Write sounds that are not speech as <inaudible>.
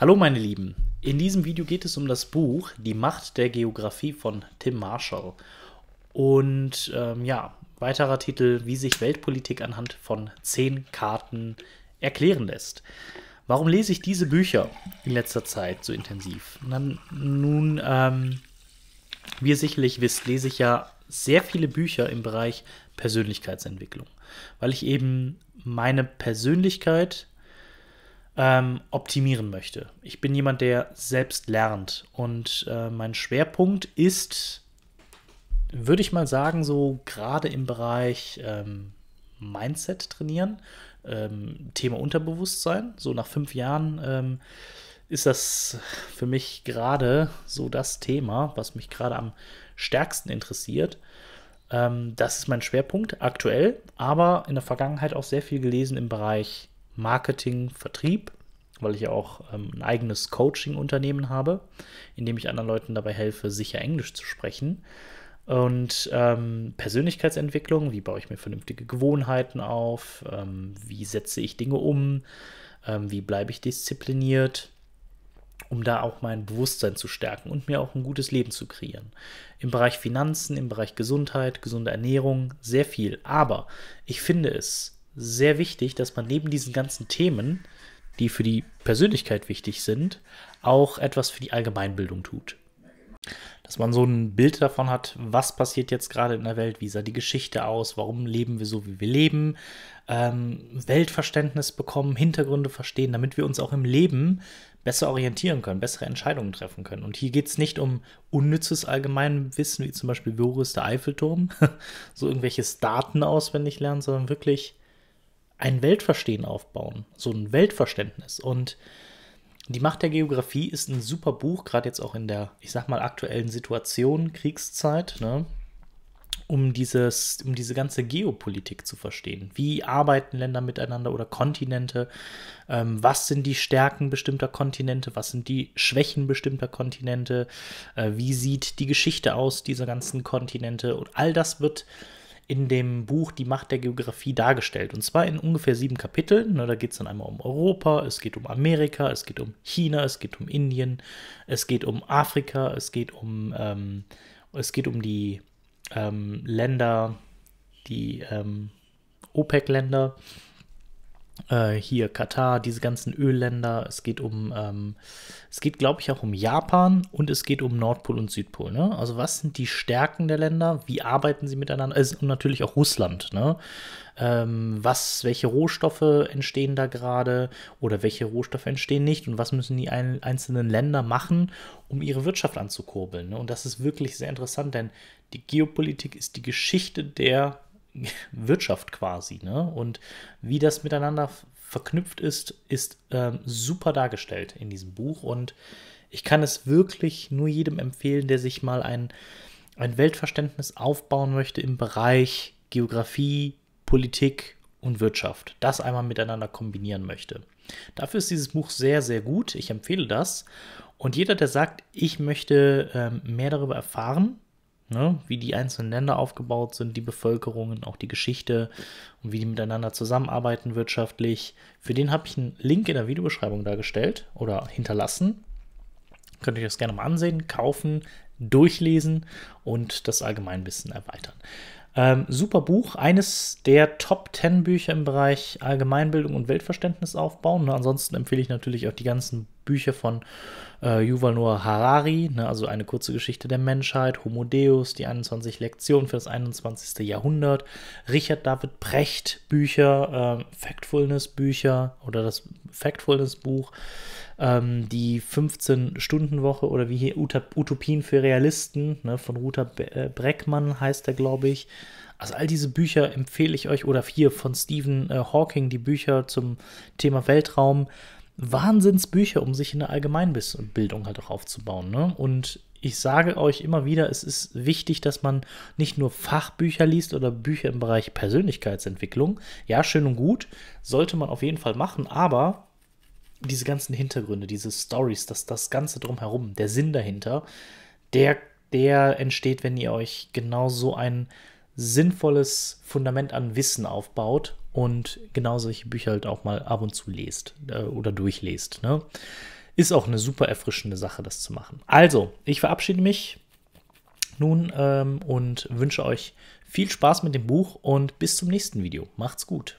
Hallo meine Lieben, in diesem Video geht es um das Buch Die Macht der Geografie von Tim Marshall. Und ähm, ja, weiterer Titel, wie sich Weltpolitik anhand von zehn Karten erklären lässt. Warum lese ich diese Bücher in letzter Zeit so intensiv? Dann, nun, ähm, wie ihr sicherlich wisst, lese ich ja sehr viele Bücher im Bereich Persönlichkeitsentwicklung, weil ich eben meine Persönlichkeit ähm, optimieren möchte. Ich bin jemand, der selbst lernt und äh, mein Schwerpunkt ist, würde ich mal sagen, so gerade im Bereich ähm, Mindset trainieren, ähm, Thema Unterbewusstsein. So nach fünf Jahren ähm, ist das für mich gerade so das Thema, was mich gerade am stärksten interessiert ähm, das ist mein Schwerpunkt aktuell, aber in der Vergangenheit auch sehr viel gelesen im Bereich Marketing, Vertrieb, weil ich ja auch ähm, ein eigenes Coaching-Unternehmen habe, in dem ich anderen Leuten dabei helfe, sicher Englisch zu sprechen. Und ähm, Persönlichkeitsentwicklung, wie baue ich mir vernünftige Gewohnheiten auf, ähm, wie setze ich Dinge um, ähm, wie bleibe ich diszipliniert, um da auch mein Bewusstsein zu stärken und mir auch ein gutes Leben zu kreieren. Im Bereich Finanzen, im Bereich Gesundheit, gesunde Ernährung, sehr viel. Aber ich finde es sehr wichtig, dass man neben diesen ganzen Themen, die für die Persönlichkeit wichtig sind, auch etwas für die Allgemeinbildung tut. Dass man so ein Bild davon hat, was passiert jetzt gerade in der Welt, wie sah die Geschichte aus, warum leben wir so, wie wir leben, ähm, Weltverständnis bekommen, Hintergründe verstehen, damit wir uns auch im Leben besser orientieren können, bessere Entscheidungen treffen können. Und hier geht es nicht um unnützes Allgemeinwissen, wie zum Beispiel, wo ist der Eiffelturm, <laughs> so irgendwelches Daten auswendig lernen, sondern wirklich ein Weltverstehen aufbauen, so ein Weltverständnis. Und die Macht der Geografie ist ein super Buch, gerade jetzt auch in der, ich sag mal, aktuellen Situation, Kriegszeit, ne? um, dieses, um diese ganze Geopolitik zu verstehen. Wie arbeiten Länder miteinander oder Kontinente? Ähm, was sind die Stärken bestimmter Kontinente? Was sind die Schwächen bestimmter Kontinente? Äh, wie sieht die Geschichte aus dieser ganzen Kontinente? Und all das wird in dem Buch Die Macht der Geografie dargestellt. Und zwar in ungefähr sieben Kapiteln. Da geht es dann einmal um Europa, es geht um Amerika, es geht um China, es geht um Indien, es geht um Afrika, es geht um, ähm, es geht um die ähm, Länder, die ähm, OPEC-Länder. Äh, hier Katar, diese ganzen Ölländer, es geht um, ähm, es geht, glaube ich, auch um Japan und es geht um Nordpol und Südpol. Ne? Also was sind die Stärken der Länder? Wie arbeiten sie miteinander? Also, und natürlich auch Russland. Ne? Ähm, was, welche Rohstoffe entstehen da gerade oder welche Rohstoffe entstehen nicht und was müssen die ein, einzelnen Länder machen, um ihre Wirtschaft anzukurbeln? Ne? Und das ist wirklich sehr interessant, denn die Geopolitik ist die Geschichte der Wirtschaft quasi. Ne? Und wie das miteinander verknüpft ist, ist ähm, super dargestellt in diesem Buch. Und ich kann es wirklich nur jedem empfehlen, der sich mal ein, ein Weltverständnis aufbauen möchte im Bereich Geografie, Politik und Wirtschaft. Das einmal miteinander kombinieren möchte. Dafür ist dieses Buch sehr, sehr gut. Ich empfehle das. Und jeder, der sagt, ich möchte ähm, mehr darüber erfahren, Ne? Wie die einzelnen Länder aufgebaut sind, die Bevölkerungen, auch die Geschichte und wie die miteinander zusammenarbeiten wirtschaftlich. Für den habe ich einen Link in der Videobeschreibung dargestellt oder hinterlassen. Könnt ihr euch das gerne mal ansehen, kaufen, durchlesen und das Allgemeinwissen erweitern. Ähm, super Buch, eines der Top 10 Bücher im Bereich Allgemeinbildung und Weltverständnis aufbauen. Ne, ansonsten empfehle ich natürlich auch die ganzen Bücher von äh, Yuval Noah Harari, ne, also eine kurze Geschichte der Menschheit, Homo Deus, die 21 Lektionen für das 21. Jahrhundert, Richard David Precht Bücher, äh, Factfulness Bücher oder das Factfulness Buch, ähm, die 15-Stunden-Woche oder wie hier Utopien für Realisten ne, von Ruta Be äh, Breckmann heißt er, glaube ich. Also all diese Bücher empfehle ich euch oder hier von Stephen äh, Hawking, die Bücher zum Thema Weltraum. Wahnsinnsbücher, um sich in der Allgemeinbildung halt auch aufzubauen. Ne? Und ich sage euch immer wieder, es ist wichtig, dass man nicht nur Fachbücher liest oder Bücher im Bereich Persönlichkeitsentwicklung. Ja, schön und gut, sollte man auf jeden Fall machen, aber diese ganzen Hintergründe, diese Stories, das, das Ganze drumherum, der Sinn dahinter, der, der entsteht, wenn ihr euch genau so ein sinnvolles Fundament an Wissen aufbaut und genau solche Bücher halt auch mal ab und zu lest äh, oder durchlest. Ne? Ist auch eine super erfrischende Sache, das zu machen. Also, ich verabschiede mich nun ähm, und wünsche euch viel Spaß mit dem Buch und bis zum nächsten Video. Macht's gut.